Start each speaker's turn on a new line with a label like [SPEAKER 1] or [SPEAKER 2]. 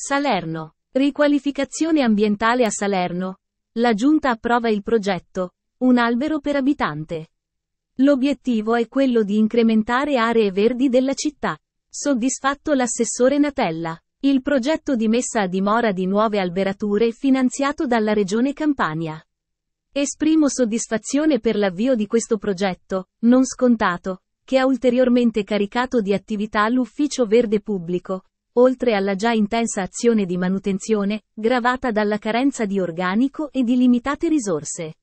[SPEAKER 1] Salerno. Riqualificazione ambientale a Salerno. La Giunta approva il progetto. Un albero per abitante. L'obiettivo è quello di incrementare aree verdi della città. Soddisfatto l'assessore Natella. Il progetto di messa a dimora di nuove alberature è finanziato dalla Regione Campania. Esprimo soddisfazione per l'avvio di questo progetto, non scontato, che ha ulteriormente caricato di attività l'Ufficio Verde Pubblico, oltre alla già intensa azione di manutenzione, gravata dalla carenza di organico e di limitate risorse.